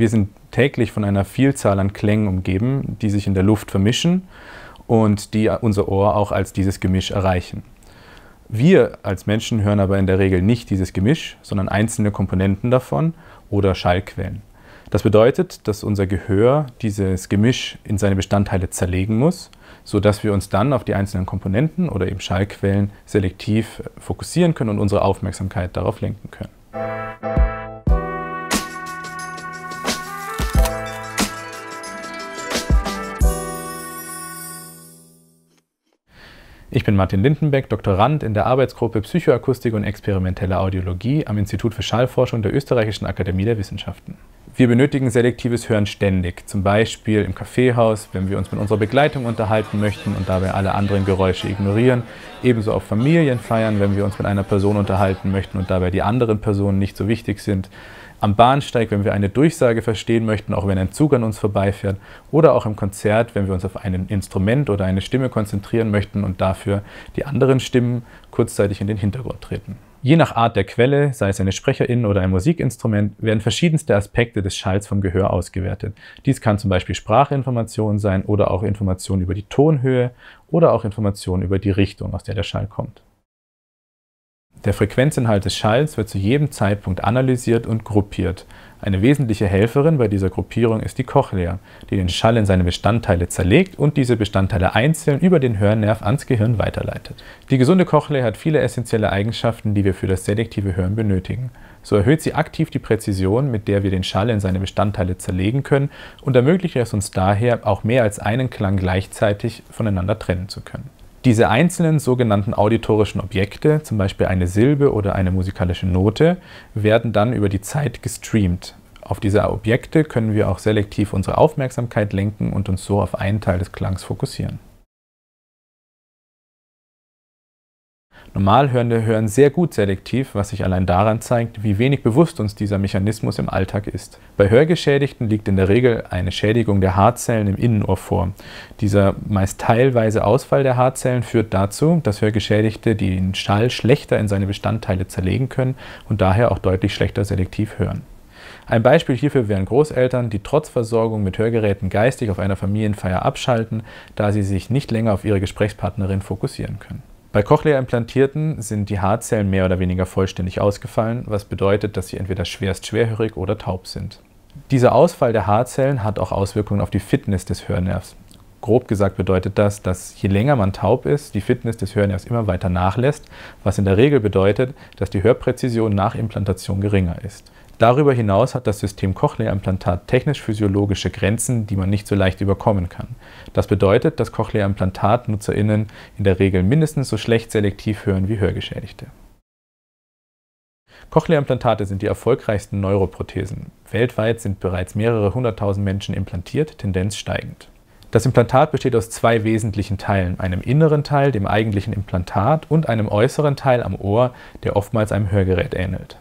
Wir sind täglich von einer Vielzahl an Klängen umgeben, die sich in der Luft vermischen und die unser Ohr auch als dieses Gemisch erreichen. Wir als Menschen hören aber in der Regel nicht dieses Gemisch, sondern einzelne Komponenten davon oder Schallquellen. Das bedeutet, dass unser Gehör dieses Gemisch in seine Bestandteile zerlegen muss, sodass wir uns dann auf die einzelnen Komponenten oder eben Schallquellen selektiv fokussieren können und unsere Aufmerksamkeit darauf lenken können. Ich bin Martin Lindenbeck, Doktorand in der Arbeitsgruppe Psychoakustik und experimentelle Audiologie am Institut für Schallforschung der Österreichischen Akademie der Wissenschaften. Wir benötigen selektives Hören ständig, zum Beispiel im Kaffeehaus, wenn wir uns mit unserer Begleitung unterhalten möchten und dabei alle anderen Geräusche ignorieren, ebenso auf Familienfeiern, wenn wir uns mit einer Person unterhalten möchten und dabei die anderen Personen nicht so wichtig sind, am Bahnsteig, wenn wir eine Durchsage verstehen möchten, auch wenn ein Zug an uns vorbeifährt, oder auch im Konzert, wenn wir uns auf ein Instrument oder eine Stimme konzentrieren möchten und dafür die anderen Stimmen kurzzeitig in den Hintergrund treten. Je nach Art der Quelle, sei es eine Sprecherin oder ein Musikinstrument, werden verschiedenste Aspekte des Schalls vom Gehör ausgewertet. Dies kann zum Beispiel Sprachinformation sein oder auch Informationen über die Tonhöhe oder auch Informationen über die Richtung, aus der der Schall kommt. Der Frequenzinhalt des Schalls wird zu jedem Zeitpunkt analysiert und gruppiert. Eine wesentliche Helferin bei dieser Gruppierung ist die Cochlea, die den Schall in seine Bestandteile zerlegt und diese Bestandteile einzeln über den Hörnerv ans Gehirn weiterleitet. Die gesunde Cochlea hat viele essentielle Eigenschaften, die wir für das selektive Hören benötigen. So erhöht sie aktiv die Präzision, mit der wir den Schall in seine Bestandteile zerlegen können und ermöglicht es uns daher, auch mehr als einen Klang gleichzeitig voneinander trennen zu können. Diese einzelnen sogenannten auditorischen Objekte, zum Beispiel eine Silbe oder eine musikalische Note, werden dann über die Zeit gestreamt. Auf diese Objekte können wir auch selektiv unsere Aufmerksamkeit lenken und uns so auf einen Teil des Klangs fokussieren. Normalhörende hören sehr gut selektiv, was sich allein daran zeigt, wie wenig bewusst uns dieser Mechanismus im Alltag ist. Bei Hörgeschädigten liegt in der Regel eine Schädigung der Haarzellen im Innenohr vor. Dieser meist teilweise Ausfall der Haarzellen führt dazu, dass Hörgeschädigte den Schall schlechter in seine Bestandteile zerlegen können und daher auch deutlich schlechter selektiv hören. Ein Beispiel hierfür wären Großeltern, die trotz Versorgung mit Hörgeräten geistig auf einer Familienfeier abschalten, da sie sich nicht länger auf ihre Gesprächspartnerin fokussieren können. Bei Cochlea-Implantierten sind die Haarzellen mehr oder weniger vollständig ausgefallen, was bedeutet, dass sie entweder schwerst schwerhörig oder taub sind. Dieser Ausfall der Haarzellen hat auch Auswirkungen auf die Fitness des Hörnervs. Grob gesagt bedeutet das, dass je länger man taub ist, die Fitness des Hörnervs immer weiter nachlässt, was in der Regel bedeutet, dass die Hörpräzision nach Implantation geringer ist. Darüber hinaus hat das System Cochlea-Implantat technisch-physiologische Grenzen, die man nicht so leicht überkommen kann. Das bedeutet, dass Cochlea-Implantat NutzerInnen in der Regel mindestens so schlecht selektiv hören wie Hörgeschädigte. Cochlea-Implantate sind die erfolgreichsten Neuroprothesen. Weltweit sind bereits mehrere hunderttausend Menschen implantiert, Tendenz steigend. Das Implantat besteht aus zwei wesentlichen Teilen, einem inneren Teil, dem eigentlichen Implantat, und einem äußeren Teil am Ohr, der oftmals einem Hörgerät ähnelt.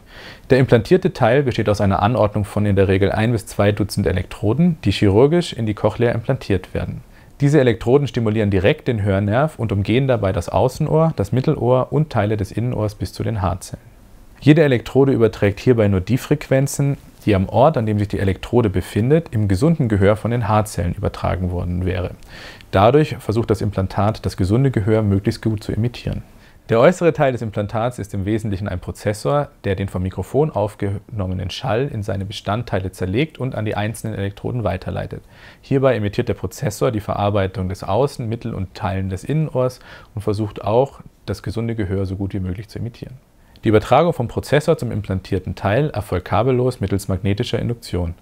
Der implantierte Teil besteht aus einer Anordnung von in der Regel ein bis zwei Dutzend Elektroden, die chirurgisch in die Cochlea implantiert werden. Diese Elektroden stimulieren direkt den Hörnerv und umgehen dabei das Außenohr, das Mittelohr und Teile des Innenohrs bis zu den Haarzellen. Jede Elektrode überträgt hierbei nur die Frequenzen, die am Ort, an dem sich die Elektrode befindet, im gesunden Gehör von den Haarzellen übertragen worden wäre. Dadurch versucht das Implantat, das gesunde Gehör möglichst gut zu imitieren. Der äußere Teil des Implantats ist im Wesentlichen ein Prozessor, der den vom Mikrofon aufgenommenen Schall in seine Bestandteile zerlegt und an die einzelnen Elektroden weiterleitet. Hierbei emittiert der Prozessor die Verarbeitung des Außen-, Mittel- und Teilen des Innenohrs und versucht auch, das gesunde Gehör so gut wie möglich zu imitieren. Die Übertragung vom Prozessor zum implantierten Teil erfolgt kabellos mittels magnetischer Induktion.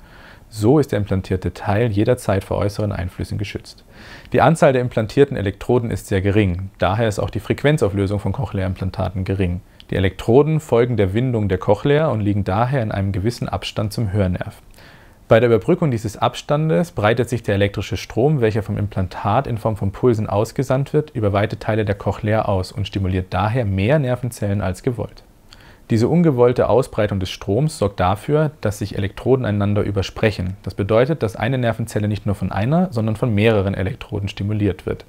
So ist der implantierte Teil jederzeit vor äußeren Einflüssen geschützt. Die Anzahl der implantierten Elektroden ist sehr gering, daher ist auch die Frequenzauflösung von Cochlea-Implantaten gering. Die Elektroden folgen der Windung der Cochlea und liegen daher in einem gewissen Abstand zum Hörnerv. Bei der Überbrückung dieses Abstandes breitet sich der elektrische Strom, welcher vom Implantat in Form von Pulsen ausgesandt wird, über weite Teile der Cochlea aus und stimuliert daher mehr Nervenzellen als gewollt. Diese ungewollte Ausbreitung des Stroms sorgt dafür, dass sich Elektroden einander übersprechen. Das bedeutet, dass eine Nervenzelle nicht nur von einer, sondern von mehreren Elektroden stimuliert wird.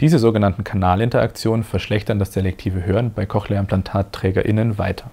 Diese sogenannten Kanalinteraktionen verschlechtern das selektive Hören bei Cochlea-ImplantatträgerInnen weiter.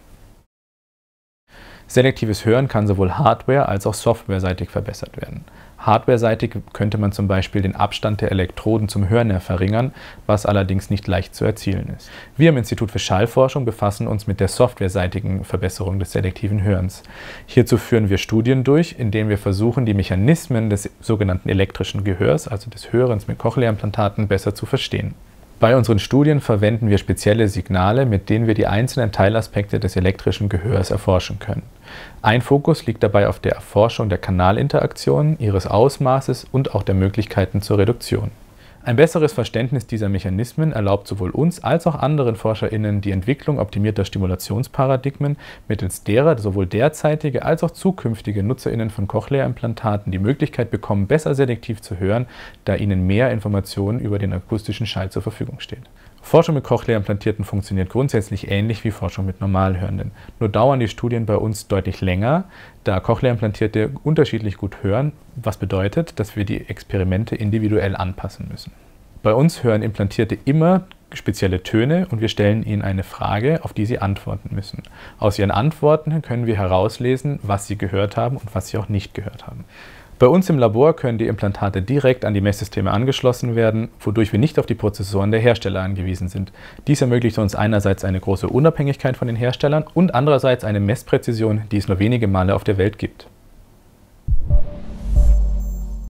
Selektives Hören kann sowohl hardware- als auch softwareseitig verbessert werden. Hardware-seitig könnte man zum Beispiel den Abstand der Elektroden zum Hörner verringern, was allerdings nicht leicht zu erzielen ist. Wir im Institut für Schallforschung befassen uns mit der softwareseitigen Verbesserung des selektiven Hörens. Hierzu führen wir Studien durch, in denen wir versuchen, die Mechanismen des sogenannten elektrischen Gehörs, also des Hörens mit Cochlea-Implantaten, besser zu verstehen. Bei unseren Studien verwenden wir spezielle Signale, mit denen wir die einzelnen Teilaspekte des elektrischen Gehörs erforschen können. Ein Fokus liegt dabei auf der Erforschung der Kanalinteraktionen, ihres Ausmaßes und auch der Möglichkeiten zur Reduktion. Ein besseres Verständnis dieser Mechanismen erlaubt sowohl uns als auch anderen ForscherInnen die Entwicklung optimierter Stimulationsparadigmen, mittels derer sowohl derzeitige als auch zukünftige NutzerInnen von Cochlea-Implantaten die Möglichkeit bekommen, besser selektiv zu hören, da ihnen mehr Informationen über den akustischen Schall zur Verfügung stehen. Forschung mit Cochlea-Implantierten funktioniert grundsätzlich ähnlich wie Forschung mit Normalhörenden. Nur dauern die Studien bei uns deutlich länger, da Cochlea-Implantierte unterschiedlich gut hören, was bedeutet, dass wir die Experimente individuell anpassen müssen. Bei uns hören Implantierte immer spezielle Töne und wir stellen ihnen eine Frage, auf die sie antworten müssen. Aus ihren Antworten können wir herauslesen, was sie gehört haben und was sie auch nicht gehört haben. Bei uns im Labor können die Implantate direkt an die Messsysteme angeschlossen werden, wodurch wir nicht auf die Prozessoren der Hersteller angewiesen sind. Dies ermöglicht uns einerseits eine große Unabhängigkeit von den Herstellern und andererseits eine Messpräzision, die es nur wenige Male auf der Welt gibt.